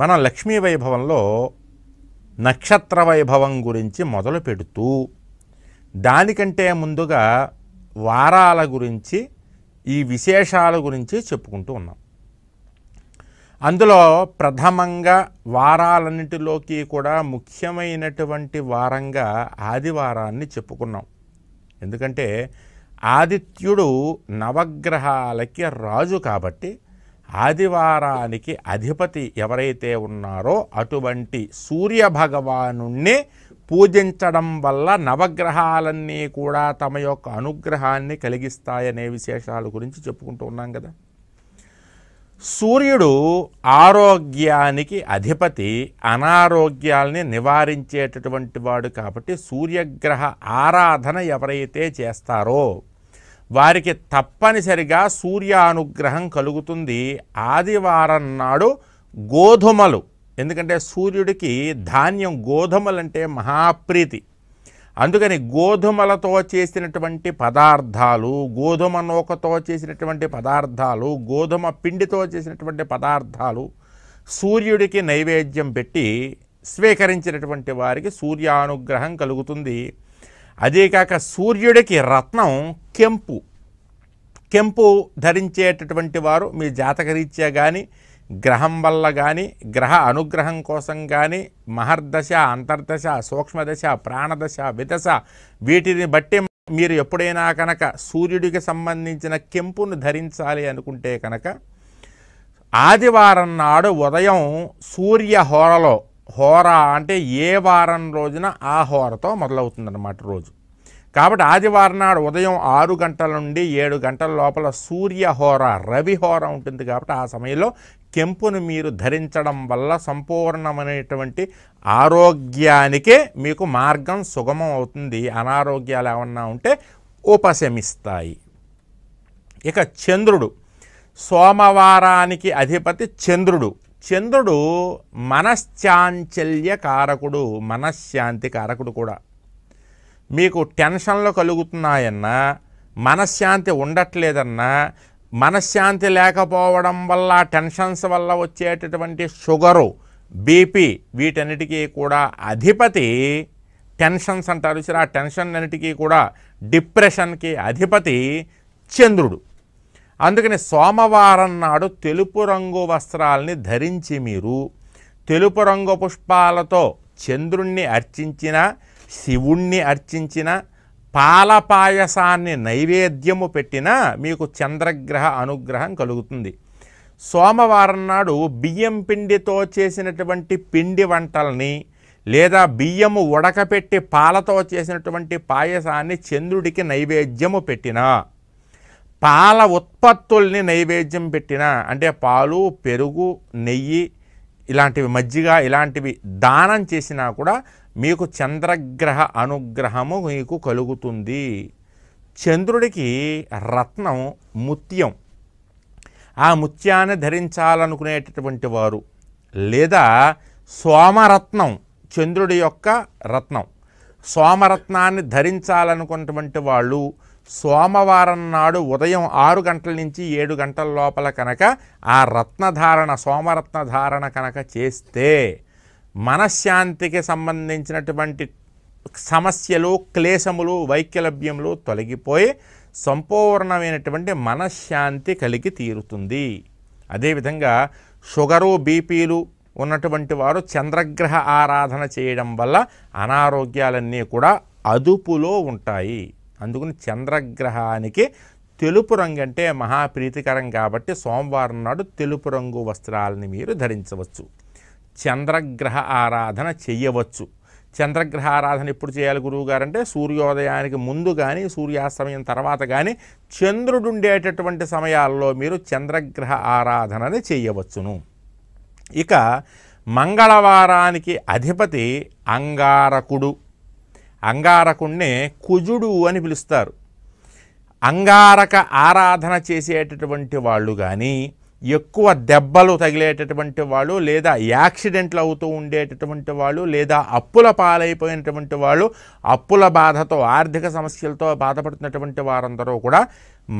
మనం లక్ష్మీ వైభవంలో నక్షత్ర వైభవం గురించి మొదలు పెడుతూ దానికంటే ముందుగా వారాల గురించి ఈ విశేషాల గురించి చెప్పుకుంటూ ఉన్నాం అందులో ప్రథమంగా వారాలన్నిటిలోకి కూడా ముఖ్యమైనటువంటి వారంగా ఆదివారాన్ని చెప్పుకున్నాం ఎందుకంటే ఆదిత్యుడు నవగ్రహాలకి రాజు కాబట్టి ఆదివారానికి అధిపతి ఎవరైతే ఉన్నారో అటువంటి సూర్య పూజించడం వల్ల నవగ్రహాలన్నీ కూడా తమ యొక్క అనుగ్రహాన్ని కలిగిస్తాయనే విశేషాల గురించి చెప్పుకుంటూ ఉన్నాం కదా సూర్యుడు ఆరోగ్యానికి అధిపతి అనారోగ్యాల్ని నివారించేటటువంటి వాడు కాబట్టి సూర్యగ్రహ ఆరాధన ఎవరైతే చేస్తారో వారికి తప్పనిసరిగా సూర్య అనుగ్రహం కలుగుతుంది ఆదివారం నాడు గోధుమలు ఎందుకంటే సూర్యుడికి ధాన్యం గోధుమలంటే మహాప్రీతి అందుకని గోధుమలతో చేసినటువంటి పదార్థాలు గోధుమ నూకతో చేసినటువంటి పదార్థాలు గోధుమ పిండితో చేసినటువంటి పదార్థాలు సూర్యుడికి నైవేద్యం పెట్టి స్వీకరించినటువంటి వారికి సూర్యానుగ్రహం కలుగుతుంది అదేకాక సూర్యుడికి రత్నం కెంపు కెంపు ధరించేటటువంటి వారు మీ జాతకరీత్యా కానీ గ్రహం వల్ల కానీ గ్రహ అనుగ్రహం కోసం కానీ మహర్దశ అంతర్దశ సూక్ష్మదశ ప్రాణదశ విదశ వీటిని బట్టి మీరు ఎప్పుడైనా కనుక సూర్యుడికి సంబంధించిన కెంపును ధరించాలి అనుకుంటే కనుక ఆదివారం నాడు ఉదయం సూర్య హోరలో హోరా అంటే ఏ వారం రోజున ఆ హోరతో మొదలవుతుందన్నమాట రోజు కాబట్టి ఆదివారం నాడు ఉదయం ఆరు గంటల నుండి ఏడు గంటల లోపల సూర్య హోర రవి హోర ఉంటుంది కాబట్టి ఆ సమయంలో కెంపును మీరు ధరించడం వల్ల సంపూర్ణమైనటువంటి ఆరోగ్యానికే మీకు మార్గం సుగమం అవుతుంది అనారోగ్యాలు ఏమన్నా ఉంటే ఉపశమిస్తాయి ఇక చంద్రుడు సోమవారానికి అధిపతి చంద్రుడు చంద్రుడు మనశ్చాంచల్య కారకుడు మనశ్శాంతి కారకుడు కూడా మీకు టెన్షన్లు కలుగుతున్నాయన్నా మనశ్శాంతి ఉండట్లేదన్నా మనశ్శాంతి లేకపోవడం వల్ల టెన్షన్స్ వల్ల వచ్చేటటువంటి షుగరు బీపీ వీటన్నిటికీ కూడా అధిపతి టెన్షన్స్ అంటారు ఆ టెన్షన్ అన్నిటికీ కూడా డిప్రెషన్కి అధిపతి చంద్రుడు అందుకని సోమవారం నాడు తెలుపు రంగు వస్త్రాలని ధరించి మీరు తెలుపు రంగు పుష్పాలతో చంద్రుణ్ణి అర్చించిన శివుణ్ణి అర్చించిన పాల పాయసాన్ని నైవేద్యము పెట్టినా మీకు చంద్రగ్రహ అనుగ్రహం కలుగుతుంది సోమవారం నాడు బియ్యం పిండితో చేసినటువంటి పిండి వంటల్ని లేదా బియ్యము ఉడకపెట్టి పాలతో చేసినటువంటి పాయసాన్ని చంద్రుడికి నైవేద్యము పెట్టినా పాల ఉత్పత్తుల్ని నైవేద్యం పెట్టిన అంటే పాలు పెరుగు నెయ్యి ఇలాంటివి మజ్జిగ ఇలాంటివి దానం చేసినా కూడా మీకు చంద్రగ్రహ అనుగ్రహము మీకు కలుగుతుంది చంద్రుడికి రత్నం ముత్యం ఆ ముత్యాన్ని ధరించాలనుకునేటటువంటి వారు లేదా సోమరత్నం చంద్రుడి యొక్క రత్నం సోమరత్నాన్ని ధరించాలనుకున్నటువంటి వాళ్ళు సోమవారం నాడు ఉదయం ఆరు గంటల నుంచి ఏడు గంటల లోపల కనుక ఆ రత్నధారణ సోమరత్న ధారణ కనుక చేస్తే మనశ్శాంతికి సంబంధించినటువంటి సమస్యలు క్లేశములు వైక్యలభ్యములు తొలగిపోయి సంపూర్ణమైనటువంటి మనశ్శాంతి కలిగి తీరుతుంది అదేవిధంగా షుగరు బీపీలు ఉన్నటువంటి వారు చంద్రగ్రహ ఆరాధన చేయడం వల్ల అనారోగ్యాలన్నీ కూడా అదుపులో ఉంటాయి అందుకని చంద్రగ్రహానికి తెలుపు రంగు అంటే మహాప్రీతికరం కాబట్టి సోమవారం నాడు తెలుపు రంగు వస్త్రాలని మీరు ధరించవచ్చు చంద్రగ్రహ ఆరాధన చెయ్యవచ్చు చంద్రగ్రహ ఆరాధన ఎప్పుడు చేయాలి గురువుగారు అంటే సూర్యోదయానికి ముందు కానీ సూర్యాస్తమయం తర్వాత కానీ చంద్రుడు ఉండేటటువంటి సమయాల్లో మీరు చంద్రగ్రహ ఆరాధనని చేయవచ్చును ఇక మంగళవారానికి అధిపతి అంగారకుడు అంగారకుణ్ణే కుజుడు అని పిలుస్తారు అంగారక ఆరాధన చేసేటటువంటి వాళ్ళు కానీ ఎక్కువ దెబ్బలు తగిలేటటువంటి వాళ్ళు లేదా యాక్సిడెంట్లు అవుతూ ఉండేటటువంటి వాళ్ళు లేదా అప్పుల పాలైపోయినటువంటి వాళ్ళు అప్పుల బాధతో ఆర్థిక సమస్యలతో బాధపడుతున్నటువంటి వారందరూ కూడా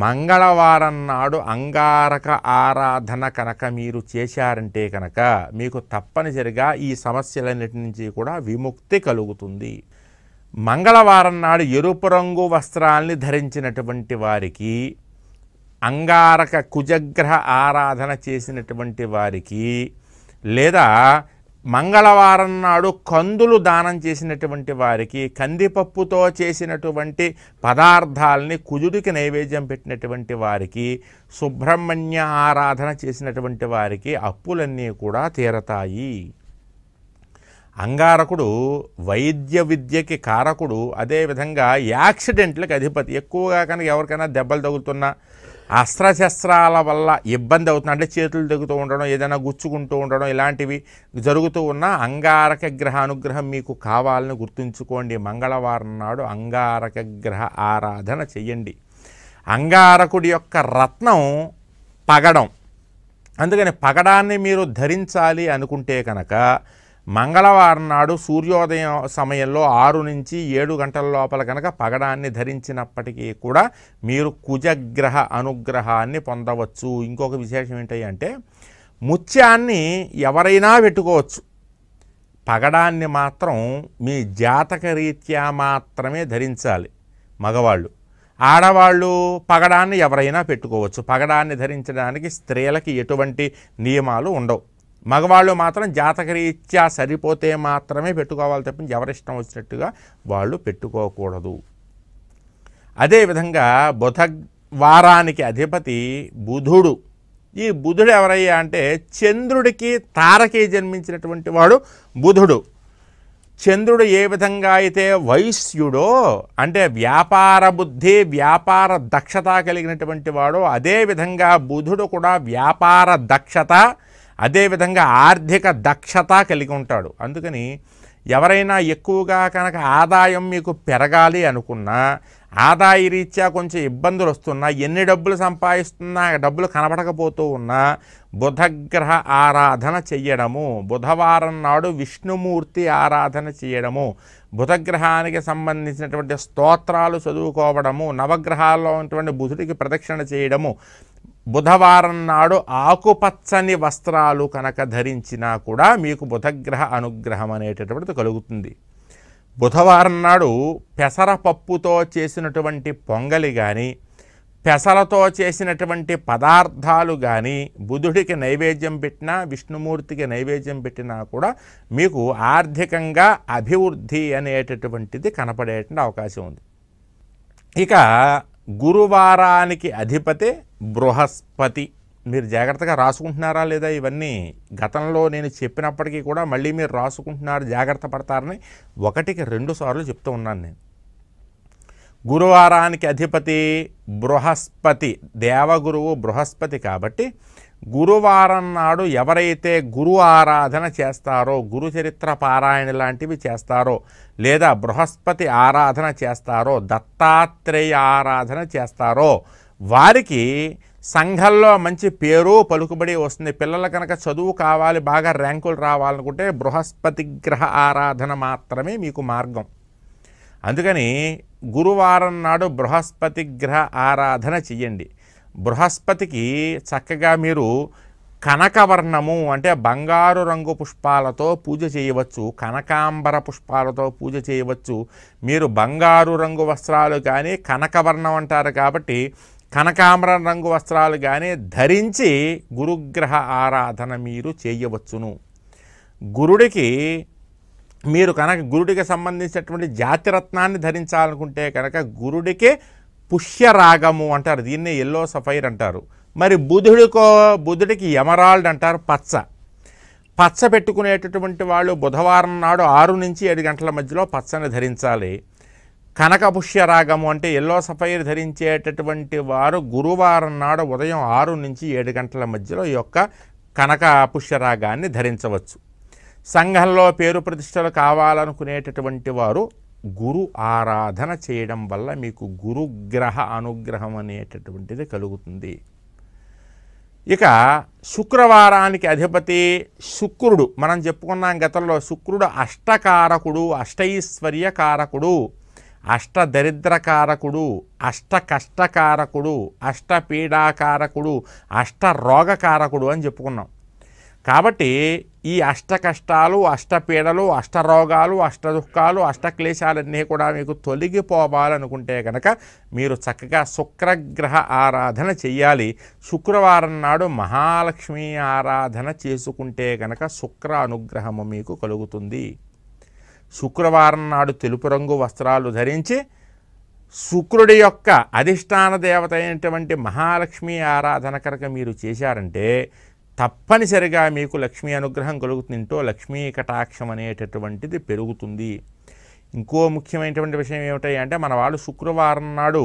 మంగళవారం నాడు అంగారక ఆరాధన కనుక మీరు చేశారంటే కనుక మీకు తప్పనిసరిగా ఈ సమస్యలన్నిటి నుంచి కూడా విముక్తి కలుగుతుంది మంగళవారం నాడు ఎరుపు రంగు వస్త్రాల్ని ధరించినటువంటి వారికి అంగారక కుజగ్రహ ఆరాధన చేసినటువంటి వారికి లేదా మంగళవారం నాడు కందులు దానం చేసినటువంటి వారికి కందిపప్పుతో చేసినటువంటి పదార్థాలని కుజుడికి నైవేద్యం పెట్టినటువంటి వారికి సుబ్రహ్మణ్య ఆరాధన చేసినటువంటి వారికి అప్పులన్నీ కూడా తీరతాయి అంగారకుడు వైద్య విద్యకి కారకుడు అదేవిధంగా యాక్సిడెంట్లకు అధిపతి ఎక్కువగా కనుక ఎవరికైనా దెబ్బలు తగులుతున్నా అస్త్రశస్త్రాల వల్ల ఇబ్బంది అవుతుంది అంటే చేతులు దిగుతూ ఉండడం ఏదైనా గుచ్చుకుంటూ ఉండడం ఇలాంటివి జరుగుతూ ఉన్నా అంగారక గ్రహ అనుగ్రహం మీకు కావాలని గుర్తుంచుకోండి మంగళవారం నాడు అంగారక గ్రహ ఆరాధన చెయ్యండి అంగారకుడి యొక్క రత్నం పగడం అందుకని పగడాన్ని మీరు ధరించాలి అనుకుంటే కనుక మంగళవారం నాడు సూర్యోదయం సమయంలో ఆరు నుంచి ఏడు గంటల లోపల కనుక పగడాన్ని ధరించినప్పటికీ కూడా మీరు కుజగ్రహ అనుగ్రహాన్ని పొందవచ్చు ఇంకొక విశేషం ఏంటంటే ముత్యాన్ని ఎవరైనా పెట్టుకోవచ్చు పగడాన్ని మాత్రం మీ జాతక రీత్యా మాత్రమే ధరించాలి మగవాళ్ళు ఆడవాళ్ళు పగడాన్ని ఎవరైనా పెట్టుకోవచ్చు పగడాన్ని ధరించడానికి స్త్రీలకి ఎటువంటి నియమాలు ఉండవు మగవాళ్ళు మాత్రం జాతకరీత్యా సరిపోతే మాత్రమే పెట్టుకోవాలి తప్పని ఎవరిష్టం వచ్చినట్టుగా వాళ్ళు పెట్టుకోకూడదు అదేవిధంగా బుధ వారానికి అధిపతి బుధుడు ఈ బుధుడు ఎవరయ్యా అంటే చంద్రుడికి తారకి జన్మించినటువంటి వాడు బుధుడు చంద్రుడు ఏ విధంగా అయితే వైశ్యుడో అంటే వ్యాపార బుద్ధి వ్యాపార దక్షత కలిగినటువంటి వాడో అదేవిధంగా బుధుడు కూడా వ్యాపార దక్షత అదేవిధంగా ఆర్థిక దక్షత కలిగి ఉంటాడు అందుకని ఎవరైనా ఎక్కువగా కనుక ఆదాయం మీకు పెరగాలి అనుకున్నా ఆదాయ రీత్యా కొంచెం ఇబ్బందులు వస్తున్నా ఎన్ని డబ్బులు సంపాదిస్తున్నా డబ్బులు కనబడకపోతూ ఉన్నా బుధగ్రహ ఆరాధన చెయ్యడము బుధవారం నాడు విష్ణుమూర్తి ఆరాధన చేయడము బుధగ్రహానికి సంబంధించినటువంటి స్తోత్రాలు చదువుకోవడము నవగ్రహాల్లో ఉన్నటువంటి బుధుడికి ప్రదక్షిణ చేయడము బుధవారం నాడు ఆకుపచ్చని వస్త్రాలు కనుక ధరించినా కూడా మీకు బుధగ్రహ అనుగ్రహం అనేటటువంటిది కలుగుతుంది బుధవారం నాడు పెసరపప్పుతో చేసినటువంటి పొంగలి కానీ పెసరతో చేసినటువంటి పదార్థాలు కానీ బుధుడికి నైవేద్యం పెట్టినా విష్ణుమూర్తికి నైవేద్యం పెట్టినా కూడా మీకు ఆర్థికంగా అభివృద్ధి అనేటటువంటిది కనపడేటువంటి అవకాశం ఉంది ఇక గురువారానికి అధిపతే బృహస్పతి మీరు జాగ్రత్తగా రాసుకుంటున్నారా లేదా ఇవన్నీ గతంలో నేను చెప్పినప్పటికీ కూడా మళ్ళీ మీరు రాసుకుంటున్నారు జాగ్రత్త పడతారని ఒకటికి రెండు సార్లు చెప్తూ ఉన్నాను నేను గురువారానికి అధిపతి బృహస్పతి దేవగురువు బృహస్పతి కాబట్టి గురువారం నాడు ఎవరైతే గురు ఆరాధన చేస్తారో గురు చరిత్ర పారాయణ లాంటివి చేస్తారో లేదా బృహస్పతి ఆరాధన చేస్తారో దత్తాత్రేయ ఆరాధన చేస్తారో వారికి సంఘంలో మంచి పేరు పలుకుబడి వస్తుంది పిల్లలు కనుక చదువు కావాలి బాగా ర్యాంకులు రావాలనుకుంటే బృహస్పతి గ్రహ ఆరాధన మాత్రమే మీకు మార్గం అందుకని గురువారం నాడు బృహస్పతి గ్రహ ఆరాధన చెయ్యండి బృహస్పతికి చక్కగా మీరు కనకవర్ణము అంటే బంగారు రంగు పుష్పాలతో పూజ చేయవచ్చు కనకాంబర పుష్పాలతో పూజ చేయవచ్చు మీరు బంగారు రంగు వస్త్రాలు కానీ కనకవర్ణం అంటారు కాబట్టి కనకాంబర రంగు వస్త్రాలు కానీ ధరించి గురుగ్రహ ఆరాధన మీరు చేయవచ్చును గురుడికి మీరు కనుక గురుడికి సంబంధించినటువంటి జాతిరత్నాన్ని ధరించాలనుకుంటే కనుక గురుడికి పుష్యరాగము అంటారు దీన్ని ఎల్లో సఫైర్ అంటారు మరి బుధుడికో బుధుడికి ఎమరాల్డ్ అంటారు పచ్చ పచ్చ పెట్టుకునేటటువంటి వాళ్ళు బుధవారం నాడు ఆరు నుంచి ఏడు గంటల మధ్యలో పచ్చని ధరించాలి కనకపుష్య రాగము అంటే ఎల్లో సఫైర్ ధరించేటటువంటి వారు గురువారం నాడు ఉదయం ఆరు నుంచి ఏడు గంటల మధ్యలో ఈ యొక్క కనక పుష్య రాగాన్ని ధరించవచ్చు సంఘంలో పేరు ప్రతిష్టలు కావాలనుకునేటటువంటి వారు గురు ఆరాధన చేయడం వల్ల మీకు గురుగ్రహ అనుగ్రహం అనేటటువంటిది కలుగుతుంది ఇక శుక్రవారానికి అధిపతి శుక్రుడు మనం చెప్పుకున్నాం గతంలో శుక్రుడు అష్టకారకుడు అష్టైశ్వర్య కారకుడు అష్టదరిద్రకారకుడు అష్ట కష్టకారకుడు అష్ట పీడాకారకుడు అష్ట రోగకారకుడు అని చెప్పుకున్నాం కాబట్టి ఈ అష్ట కష్టాలు అష్టపీడలు అష్టరోగాలు అష్టదుఃఖాలు అష్టక్లేశాలన్నీ కూడా మీకు తొలగిపోవాలనుకుంటే కనుక మీరు చక్కగా శుక్రగ్రహ ఆరాధన చెయ్యాలి శుక్రవారం నాడు మహాలక్ష్మి ఆరాధన చేసుకుంటే కనుక శుక్ర అనుగ్రహము మీకు కలుగుతుంది శుక్రవారం నాడు తెలుపు రంగు వస్త్రాలు ధరించి శుక్రుడి యొక్క అధిష్టాన దేవత అయినటువంటి మహాలక్ష్మి ఆరాధన కనుక మీరు చేశారంటే తప్పనిసరిగా మీకు లక్ష్మీ అనుగ్రహం కలుగుతుందో లక్ష్మీ కటాక్షం అనేటటువంటిది పెరుగుతుంది ఇంకో ముఖ్యమైనటువంటి విషయం ఏమిటాయి అంటే మన వాళ్ళు శుక్రవారం నాడు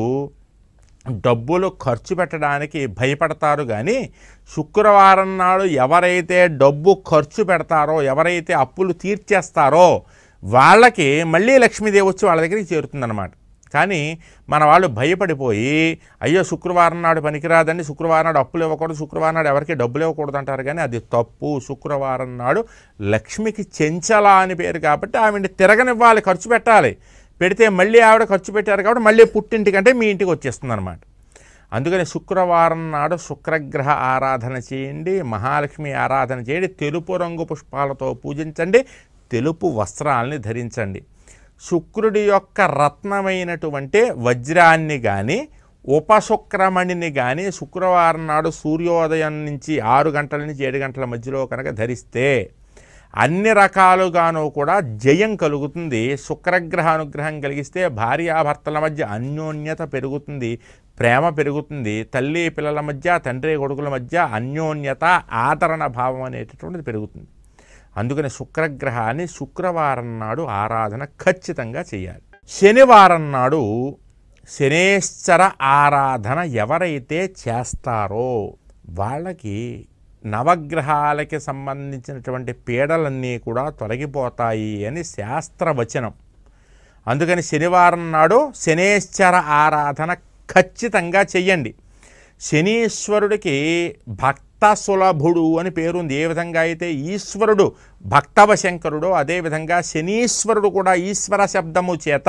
డబ్బులు ఖర్చు పెట్టడానికి భయపడతారు కానీ శుక్రవారం నాడు ఎవరైతే డబ్బు ఖర్చు పెడతారో ఎవరైతే అప్పులు తీర్చేస్తారో వాళ్ళకి మళ్ళీ లక్ష్మీదేవి వచ్చి వాళ్ళ దగ్గరికి చేరుతుందన్నమాట కానీ మన వాళ్ళు భయపడిపోయి అయ్యో శుక్రవారం నాడు పనికిరాదండి శుక్రవారం నాడు అప్పులు ఇవ్వకూడదు శుక్రవారం నాడు ఎవరికి డబ్బులు ఇవ్వకూడదు అంటారు కానీ అది తప్పు శుక్రవారం నాడు లక్ష్మికి చెంచల అని పేరు కాబట్టి ఆవిడ తిరగనివ్వాలి ఖర్చు పెట్టాలి పెడితే మళ్ళీ ఆవిడ ఖర్చు పెట్టారు కాబట్టి మళ్ళీ పుట్టింటికంటే మీ ఇంటికి వచ్చేస్తుంది అనమాట అందుకని శుక్రవారం నాడు శుక్రగ్రహ ఆరాధన చేయండి మహాలక్ష్మి ఆరాధన చేయండి తెలుపు రంగు పుష్పాలతో పూజించండి తెలుపు వస్త్రాలని ధరించండి శుక్రుడి యొక్క రత్నమైనటువంటి వజ్రాన్ని కానీ ఉపశుక్రమణిని కానీ శుక్రవారం నాడు సూర్యోదయం నుంచి ఆరు గంటల నుంచి ఏడు గంటల మధ్యలో కనుక ధరిస్తే అన్ని రకాలుగాను కూడా జయం కలుగుతుంది శుక్రగ్రహ అనుగ్రహం కలిగిస్తే భార్యాభర్తల మధ్య అన్యోన్యత పెరుగుతుంది ప్రేమ పెరుగుతుంది తల్లి పిల్లల మధ్య తండ్రి కొడుకుల మధ్య అన్యోన్యత ఆదరణ భావం అనేటటువంటిది పెరుగుతుంది అందుకని శుక్రగ్రహాన్ని శుక్రవారం నాడు ఆరాధన ఖచ్చితంగా చేయాలి శనివారం నాడు శనేశ్వర ఆరాధన ఎవరైతే చేస్తారో వాళ్ళకి నవగ్రహాలకి సంబంధించినటువంటి పీడలన్నీ కూడా తొలగిపోతాయి అని శాస్త్రవచనం అందుకని శనివారం నాడు శనేశ్వర ఆరాధన ఖచ్చితంగా చెయ్యండి శనీశ్వరుడికి భక్త సులభుడు అని పేరుంది ఏ విధంగా అయితే ఈశ్వరుడు శంకరుడు అదేవిధంగా శనీశ్వరుడు కూడా ఈశ్వర శబ్దము చేత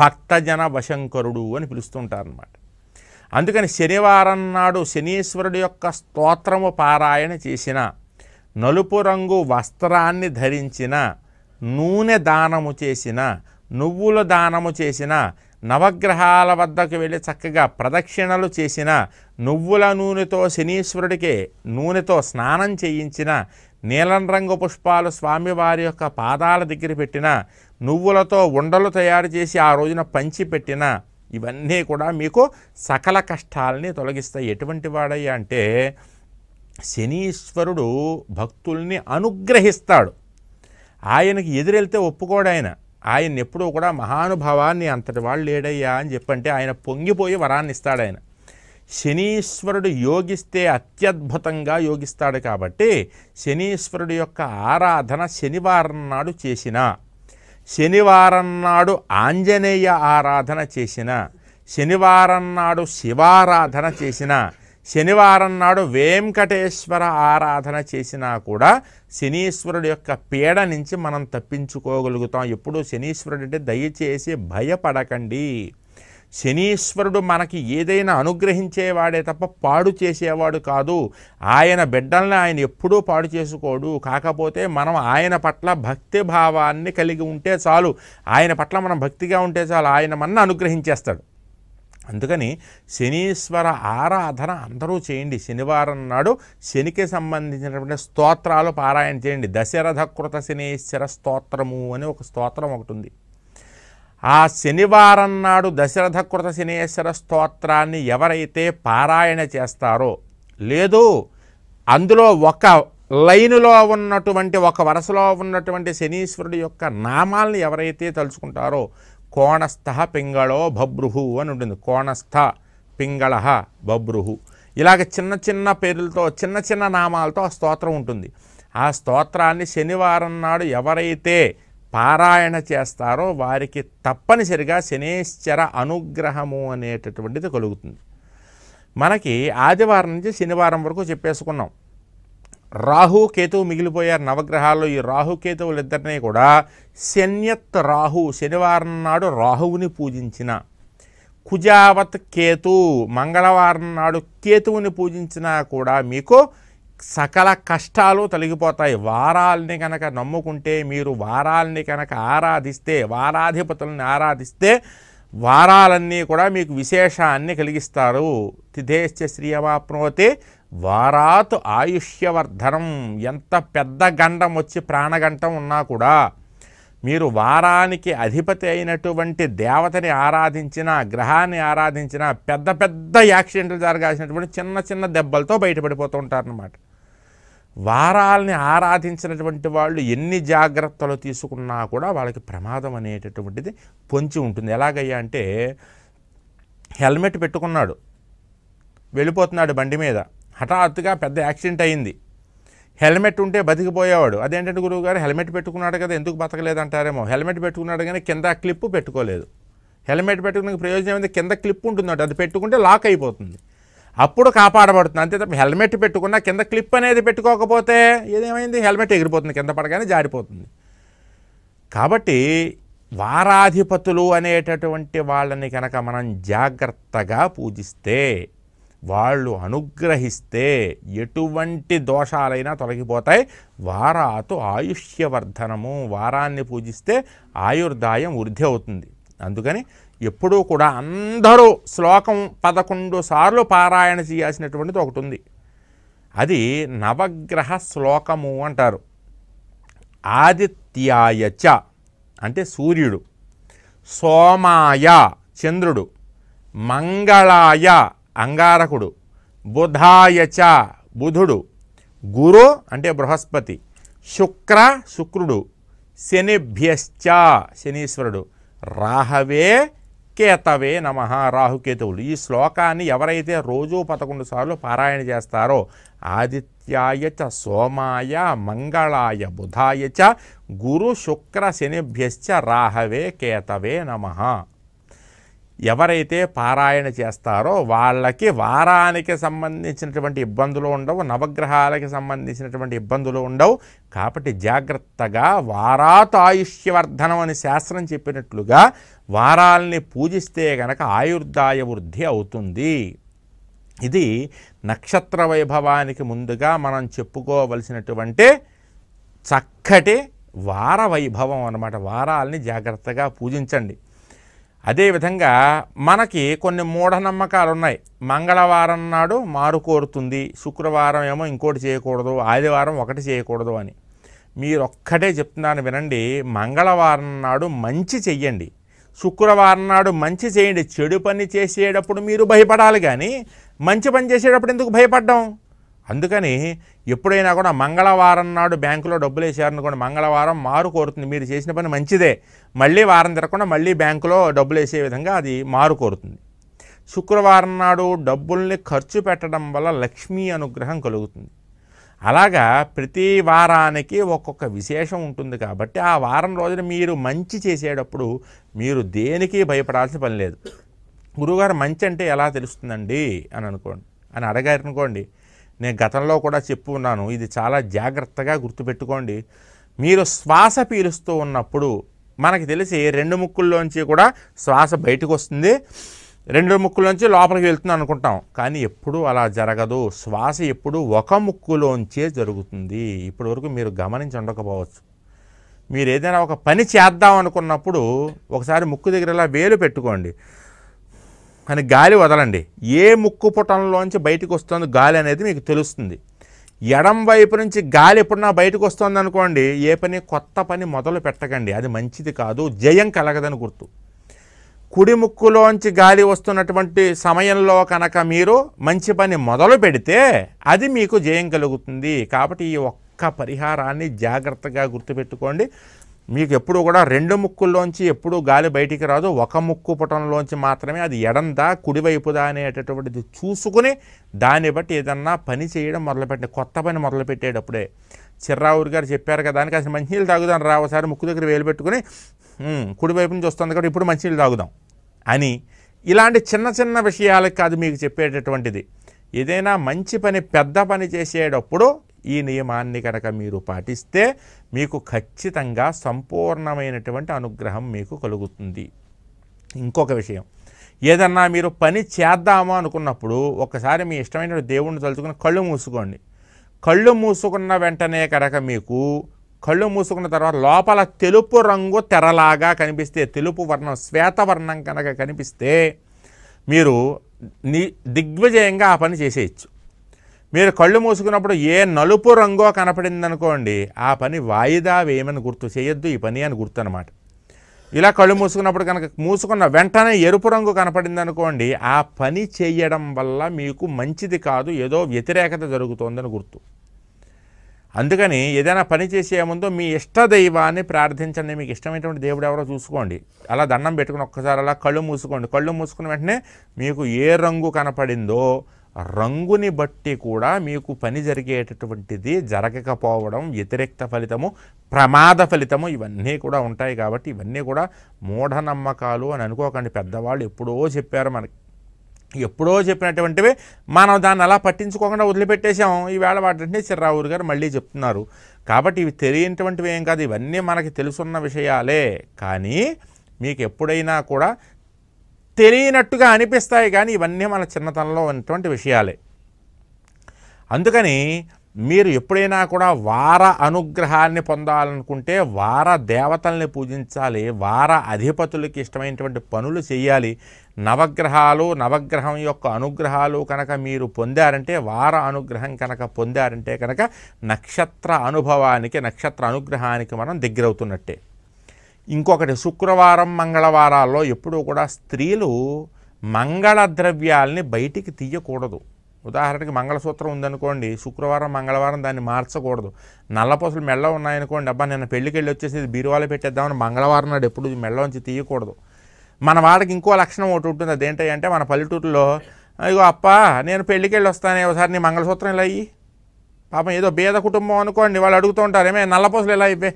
భక్తజన వశంకరుడు అని పిలుస్తుంటారనమాట అందుకని శనివారం నాడు శనీశ్వరుడు యొక్క స్తోత్రము పారాయణ చేసిన నలుపు రంగు వస్త్రాన్ని ధరించిన నూనె దానము చేసిన నువ్వుల దానము చేసిన నవగ్రహాల వద్దకు వెళ్ళి చక్కగా ప్రదక్షిణలు చేసిన నువ్వుల నూనెతో శనీశ్వరుడికి నూనెతో స్నానం చేయించిన నీలం రంగు పుష్పాలు స్వామివారి యొక్క పాదాల దగ్గర పెట్టిన నువ్వులతో ఉండలు తయారు చేసి ఆ రోజున పంచి పెట్టిన ఇవన్నీ కూడా మీకు సకల కష్టాలని తొలగిస్తాయి ఎటువంటి వాడయ్యా అంటే శనీశ్వరుడు భక్తుల్ని అనుగ్రహిస్తాడు ఆయనకి ఎదురెళ్తే ఒప్పుకోడు ఆయన ఆయన ఎప్పుడూ కూడా మహానుభావాన్ని అంతటి వాళ్ళు లేడయ్యా అని చెప్పంటే ఆయన పొంగిపోయి వరాన్ని ఇస్తాడు ఆయన శనీశ్వరుడు యోగిస్తే అత్యద్భుతంగా యోగిస్తాడు కాబట్టి శనీశ్వరుడు యొక్క ఆరాధన శనివారం నాడు చేసిన శనివారం నాడు ఆంజనేయ ఆరాధన చేసిన శనివారం నాడు శివారాధన చేసిన శనివారం నాడు వేంకటేశ్వర ఆరాధన చేసినా కూడా శనీశ్వరుడు యొక్క పీడ నుంచి మనం తప్పించుకోగలుగుతాం ఎప్పుడు శనీశ్వరుడు అంటే దయచేసి భయపడకండి శనీశ్వరుడు మనకి ఏదైనా అనుగ్రహించేవాడే తప్ప పాడు చేసేవాడు కాదు ఆయన బిడ్డల్ని ఆయన ఎప్పుడూ పాడు చేసుకోడు కాకపోతే మనం ఆయన పట్ల భక్తి భావాన్ని కలిగి ఉంటే చాలు ఆయన పట్ల మనం భక్తిగా ఉంటే చాలు ఆయన మన అనుగ్రహించేస్తాడు అందుకని శనీశ్వర ఆరాధన అందరూ చేయండి శనివారం నాడు శనికి సంబంధించినటువంటి స్తోత్రాలు పారాయణ చేయండి దశరథ కృత స్తోత్రము అని ఒక స్తోత్రం ఒకటి ఉంది ఆ శనివారం నాడు దశరథకృత శనేశ్వర స్తోత్రాన్ని ఎవరైతే పారాయణ చేస్తారో లేదు అందులో ఒక లైనులో ఉన్నటువంటి ఒక వరుసలో ఉన్నటువంటి శనీశ్వరుడి యొక్క నామాలను ఎవరైతే తలుచుకుంటారో కోణస్థ పింగళో భబ్రుహు అని ఉంటుంది కోణస్థ పింగళ బబ్రుహు ఇలాగ చిన్న చిన్న పేర్లతో చిన్న చిన్న నామాలతో ఆ స్తోత్రం ఉంటుంది ఆ స్తోత్రాన్ని శనివారం నాడు ఎవరైతే పారాయణ చేస్తారో వారికి తప్పనిసరిగా శనేశ్చర అనుగ్రహము అనేటటువంటిది కలుగుతుంది మనకి ఆదివారం నుంచి శనివారం వరకు చెప్పేసుకున్నాం రాహు కేతువు మిగిలిపోయారు నవగ్రహాల్లో ఈ రాహు ఇద్దరినీ కూడా శన్యత్ రాహు శనివారం నాడు రాహువుని పూజించిన కుజావత్ కేతు మంగళవారం నాడు కేతువుని పూజించినా కూడా మీకు సకల కష్టాలు తొలగిపోతాయి వారాల్ని కనుక నమ్ముకుంటే మీరు వారాల్ని కనుక ఆరాధిస్తే వారాధిపతులని ఆరాధిస్తే వారాలన్నీ కూడా మీకు విశేషాన్ని కలిగిస్తారు తిథేశ్చ శ్రీయమాప్నోతే వారాత్ ఆయుష్యవర్ధనం ఎంత పెద్ద గండం వచ్చి ప్రాణగంటం ఉన్నా కూడా మీరు వారానికి అధిపతి అయినటువంటి దేవతని ఆరాధించిన గ్రహాన్ని ఆరాధించిన పెద్ద పెద్ద యాక్సిడెంట్లు జరగాల్సినటువంటి చిన్న చిన్న దెబ్బలతో బయటపడిపోతూ ఉంటారన్నమాట వారాల్ని ఆరాధించినటువంటి వాళ్ళు ఎన్ని జాగ్రత్తలు తీసుకున్నా కూడా వాళ్ళకి ప్రమాదం అనేటటువంటిది పొంచి ఉంటుంది ఎలాగయ్యా అంటే హెల్మెట్ పెట్టుకున్నాడు వెళ్ళిపోతున్నాడు బండి మీద హఠాత్తుగా పెద్ద యాక్సిడెంట్ అయింది హెల్మెట్ ఉంటే బతికిపోయేవాడు అదేంటంటే గురువుగారు హెల్మెట్ పెట్టుకున్నాడు కదా ఎందుకు బతకలేదంటారేమో హెల్మెట్ పెట్టుకున్నాడు కానీ కింద క్లిప్పు పెట్టుకోలేదు హెల్మెట్ పెట్టుకునే ప్రయోజనం ఏంది కింద క్లిప్ ఉంటుందంట అది పెట్టుకుంటే లాక్ అయిపోతుంది అప్పుడు కాపాడబడుతుంది అంతే తప్ప హెల్మెట్ పెట్టుకున్న కింద క్లిప్ అనేది పెట్టుకోకపోతే ఏదేమైంది హెల్మెట్ ఎగిరిపోతుంది కింద పడగానే జారిపోతుంది కాబట్టి వారాధిపతులు అనేటటువంటి వాళ్ళని కనుక మనం జాగ్రత్తగా పూజిస్తే వాళ్ళు అనుగ్రహిస్తే ఎటువంటి దోషాలైనా తొలగిపోతాయి వారాతు ఆయుష్యవర్ధనము వారాన్ని పూజిస్తే ఆయుర్దాయం వృద్ధి అవుతుంది అందుకని ఎప్పుడూ కూడా అందరూ శ్లోకం పదకొండు సార్లు పారాయణ చేయాల్సినటువంటిది ఒకటి ఉంది అది నవగ్రహ శ్లోకము అంటారు ఆదిత్యాయచ అంటే సూర్యుడు సోమాయ చంద్రుడు మంగళాయ అంగారకుడు బుధాయచ బుధుడు గురు అంటే బృహస్పతి శుక్ర శుక్రుడు శనిభ్యశ్చ శనీశ్వరుడు రాహవే కేతవే నమ రాహుకేతువులు ఈ శ్లోకాన్ని ఎవరైతే రోజూ పదకొండు సార్లు పారాయణ చేస్తారో ఆదిత్యాయ చ సోమాయ మంగళాయ బుధాయ చ గురు శుక్ర శనిభ్యశ్చ రాహవే కేతవే నమ ఎవరైతే పారాయణ చేస్తారో వాళ్ళకి వారానికి సంబంధించినటువంటి ఇబ్బందులు ఉండవు నవగ్రహాలకి సంబంధించినటువంటి ఇబ్బందులు ఉండవు కాబట్టి జాగ్రత్తగా వారాతాయుష్యవర్ధనం అని శాస్త్రం చెప్పినట్లుగా వారాల్ని పూజిస్తే గనక ఆయుర్దాయ వృద్ధి అవుతుంది ఇది నక్షత్ర వైభవానికి ముందుగా మనం చెప్పుకోవలసినటువంటి చక్కటి వార వైభవం అన్నమాట వారాల్ని జాగ్రత్తగా పూజించండి అదేవిధంగా మనకి కొన్ని మూఢనమ్మకాలు ఉన్నాయి మంగళవారం నాడు మారు కోరుతుంది శుక్రవారం ఏమో ఇంకోటి చేయకూడదు ఆదివారం ఒకటి చేయకూడదు అని మీరు ఒక్కటే చెప్తున్నాను వినండి మంగళవారం నాడు మంచి చెయ్యండి శుక్రవారం నాడు మంచి చేయండి చెడు పని చేసేటప్పుడు మీరు భయపడాలి కానీ మంచి పని చేసేటప్పుడు ఎందుకు భయపడ్డాం అందుకని ఎప్పుడైనా కూడా మంగళవారం నాడు బ్యాంకులో డబ్బులు కూడా మంగళవారం మారు కోరుతుంది మీరు చేసిన పని మంచిదే మళ్ళీ వారం తిరగకుండా మళ్ళీ బ్యాంకులో డబ్బులు వేసే విధంగా అది మారు కోరుతుంది శుక్రవారం నాడు డబ్బుల్ని ఖర్చు పెట్టడం వల్ల లక్ష్మీ అనుగ్రహం కలుగుతుంది అలాగా ప్రతి వారానికి ఒక్కొక్క విశేషం ఉంటుంది కాబట్టి ఆ వారం రోజున మీరు మంచి చేసేటప్పుడు మీరు దేనికి భయపడాల్సిన పని లేదు గురువుగారు మంచి అంటే ఎలా తెలుస్తుందండి అని అనుకోండి అని అడగారు అనుకోండి నేను గతంలో కూడా చెప్పు ఉన్నాను ఇది చాలా జాగ్రత్తగా గుర్తుపెట్టుకోండి మీరు శ్వాస పీలుస్తూ ఉన్నప్పుడు మనకి తెలిసి రెండు ముక్కుల్లోంచి కూడా శ్వాస బయటకు వస్తుంది రెండు ముక్కులోంచి లోపలికి వెళ్తుంది అనుకుంటాం కానీ ఎప్పుడూ అలా జరగదు శ్వాస ఎప్పుడు ఒక ముక్కులోంచే జరుగుతుంది ఇప్పటివరకు మీరు గమనించి ఉండకపోవచ్చు మీరు ఏదైనా ఒక పని చేద్దాం అనుకున్నప్పుడు ఒకసారి ముక్కు దగ్గర ఇలా వేలు పెట్టుకోండి కానీ గాలి వదలండి ఏ ముక్కు పుటంలోంచి బయటకు వస్తుంది గాలి అనేది మీకు తెలుస్తుంది ఎడం వైపు నుంచి గాలి ఎప్పుడన్నా బయటకు వస్తుంది అనుకోండి ఏ పని కొత్త పని మొదలు పెట్టకండి అది మంచిది కాదు జయం కలగదని గుర్తు కుడి ముక్కులోంచి గాలి వస్తున్నటువంటి సమయంలో కనుక మీరు మంచి పని మొదలు పెడితే అది మీకు జయం కలుగుతుంది కాబట్టి ఈ ఒక్క పరిహారాన్ని జాగ్రత్తగా గుర్తుపెట్టుకోండి మీకు ఎప్పుడూ కూడా రెండు ముక్కుల్లోంచి ఎప్పుడూ గాలి బయటికి రాదు ఒక ముక్కు పుటంలోంచి మాత్రమే అది ఎడందా కుడివైపుదా అనేటటువంటిది చూసుకుని దాన్ని బట్టి ఏదన్నా పని చేయడం మొదలుపెట్టే కొత్త పని మొదలుపెట్టేటప్పుడే చిర్రావురి గారు చెప్పారు కదా దానికి అసలు మంచినీళ్ళు తాగుదాం రా ఒకసారి ముక్కు దగ్గర వేలు పెట్టుకుని కుడివైపు నుంచి వస్తుంది కాబట్టి ఇప్పుడు మంచినీళ్ళు తాగుదాం అని ఇలాంటి చిన్న చిన్న విషయాలకు కాదు మీకు చెప్పేటటువంటిది ఏదైనా మంచి పని పెద్ద పని చేసేటప్పుడు ఈ నియమాన్ని కనుక మీరు పాటిస్తే మీకు ఖచ్చితంగా సంపూర్ణమైనటువంటి అనుగ్రహం మీకు కలుగుతుంది ఇంకొక విషయం ఏదన్నా మీరు పని చేద్దామా అనుకున్నప్పుడు ఒకసారి మీ ఇష్టమైన దేవుణ్ణి తలుచుకుని కళ్ళు మూసుకోండి కళ్ళు మూసుకున్న వెంటనే కనుక మీకు కళ్ళు మూసుకున్న తర్వాత లోపల తెలుపు రంగు తెరలాగా కనిపిస్తే తెలుపు వర్ణం శ్వేతవర్ణం కనుక కనిపిస్తే మీరు ని దిగ్విజయంగా ఆ పని చేసేయచ్చు మీరు కళ్ళు మూసుకున్నప్పుడు ఏ నలుపు రంగో కనపడిందనుకోండి ఆ పని వాయిదా వేయమని గుర్తు చేయొద్దు ఈ పని అని గుర్తు అనమాట ఇలా కళ్ళు మూసుకున్నప్పుడు కనుక మూసుకున్న వెంటనే ఎరుపు రంగు కనపడిందనుకోండి ఆ పని చేయడం వల్ల మీకు మంచిది కాదు ఏదో వ్యతిరేకత జరుగుతోందని గుర్తు అందుకని ఏదైనా పని చేసే ముందు మీ ఇష్ట దైవాన్ని ప్రార్థించండి మీకు ఇష్టమైనటువంటి దేవుడు ఎవరో చూసుకోండి అలా దండం పెట్టుకుని ఒక్కసారి అలా కళ్ళు మూసుకోండి కళ్ళు మూసుకున్న వెంటనే మీకు ఏ రంగు కనపడిందో రంగుని బట్టి కూడా మీకు పని జరిగేటటువంటిది జరగకపోవడం వ్యతిరేక్త ఫలితము ప్రమాద ఫలితము ఇవన్నీ కూడా ఉంటాయి కాబట్టి ఇవన్నీ కూడా మూఢనమ్మకాలు అని అనుకోకండి పెద్దవాళ్ళు ఎప్పుడో చెప్పారు మనకి ఎప్పుడో చెప్పినటువంటివి మనం దాన్ని అలా పట్టించుకోకుండా వదిలిపెట్టేసాం ఈవేళ వాటిని చిర్రావురు గారు మళ్ళీ చెప్తున్నారు కాబట్టి ఇవి తెలియనటువంటివి ఏం కాదు ఇవన్నీ మనకి తెలుసున్న విషయాలే కానీ మీకు ఎప్పుడైనా కూడా తెలియనట్టుగా అనిపిస్తాయి కానీ ఇవన్నీ మన చిన్నతనంలో ఉన్నటువంటి విషయాలే అందుకని మీరు ఎప్పుడైనా కూడా వార అనుగ్రహాన్ని పొందాలనుకుంటే వార దేవతల్ని పూజించాలి వార అధిపతులకి ఇష్టమైనటువంటి పనులు చేయాలి నవగ్రహాలు నవగ్రహం యొక్క అనుగ్రహాలు కనుక మీరు పొందారంటే వార అనుగ్రహం కనుక పొందారంటే కనుక నక్షత్ర అనుభవానికి నక్షత్ర అనుగ్రహానికి మనం దగ్గరవుతున్నట్టే ఇంకొకటి శుక్రవారం మంగళవారాల్లో ఎప్పుడూ కూడా స్త్రీలు మంగళ ద్రవ్యాల్ని బయటికి తీయకూడదు ఉదాహరణకి మంగళసూత్రం ఉందనుకోండి శుక్రవారం మంగళవారం దాన్ని మార్చకూడదు నల్లపూసలు మెళ్ళ ఉన్నాయనుకోండి అబ్బా నిన్న పెళ్ళికి వెళ్ళి వచ్చేసి బీరువాలు పెట్టేద్దామని మంగళవారం నాడు ఎప్పుడు నుంచి తీయకూడదు మన వాళ్ళకి ఇంకో లక్షణం ఒకటి ఉంటుంది అదేంటి అంటే మన పల్లెటూరులో అయ్యో అప్ప నేను పెళ్ళికి వెళ్ళి వస్తానే ఒకసారి నీ మంగళసూత్రం ఇలా అయ్యి పాపం ఏదో బేద కుటుంబం అనుకోండి వాళ్ళు అడుగుతూ ఉంటారు ఏమే నల్లపూసలు ఇలా అయిపోయి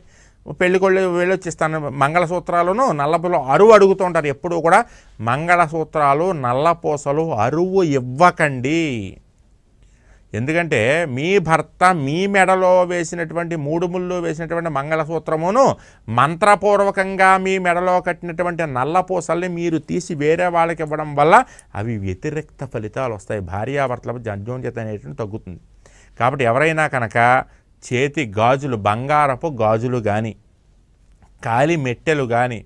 పెళ్ళికొళ్ళు వెళ్ళొచ్చిస్తాను మంగళసూత్రాలను నల్లపూలు అరువు అడుగుతూ ఉంటారు ఎప్పుడూ కూడా మంగళసూత్రాలు నల్లపూసలు అరువు ఇవ్వకండి ఎందుకంటే మీ భర్త మీ మెడలో వేసినటువంటి మూడు ముళ్ళు వేసినటువంటి మంగళసూత్రమును మంత్రపూర్వకంగా మీ మెడలో కట్టినటువంటి నల్లపూసల్ని మీరు తీసి వేరే వాళ్ళకి ఇవ్వడం వల్ల అవి వ్యతిరేక్త ఫలితాలు వస్తాయి భార్యాభర్తల మధ్య అనేటువంటి తగ్గుతుంది కాబట్టి ఎవరైనా కనుక చేతి గాజులు బంగారపు గాజులు కానీ కాలి మెట్టెలు గాని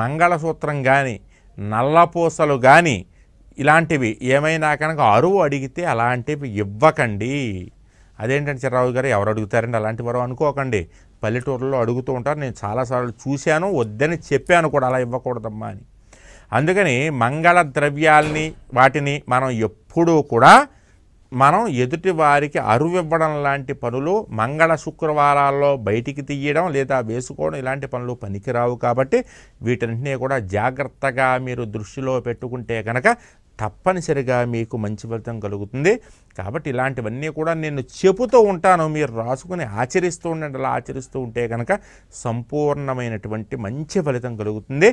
మంగళసూత్రం కానీ నల్లపూసలు కానీ ఇలాంటివి ఏమైనా కనుక అరువు అడిగితే అలాంటివి ఇవ్వకండి అదేంటంటే చిరరావు గారు ఎవరు అడుగుతారండి అలాంటి వరం అనుకోకండి పల్లెటూరులో అడుగుతూ ఉంటారు నేను చాలాసార్లు చూశాను వద్దని చెప్పాను కూడా అలా ఇవ్వకూడదమ్మా అని అందుకని మంగళ ద్రవ్యాల్ని వాటిని మనం ఎప్పుడూ కూడా మనం ఎదుటి వారికి అరువివ్వడం లాంటి పనులు మంగళ శుక్రవారాల్లో బయటికి తీయడం లేదా వేసుకోవడం ఇలాంటి పనులు పనికిరావు కాబట్టి వీటన్నింటినీ కూడా జాగ్రత్తగా మీరు దృష్టిలో పెట్టుకుంటే కనుక తప్పనిసరిగా మీకు మంచి ఫలితం కలుగుతుంది కాబట్టి ఇలాంటివన్నీ కూడా నేను చెబుతూ ఉంటాను మీరు రాసుకుని ఆచరిస్తూ ఉండండి అలా ఆచరిస్తూ ఉంటే కనుక సంపూర్ణమైనటువంటి మంచి ఫలితం కలుగుతుంది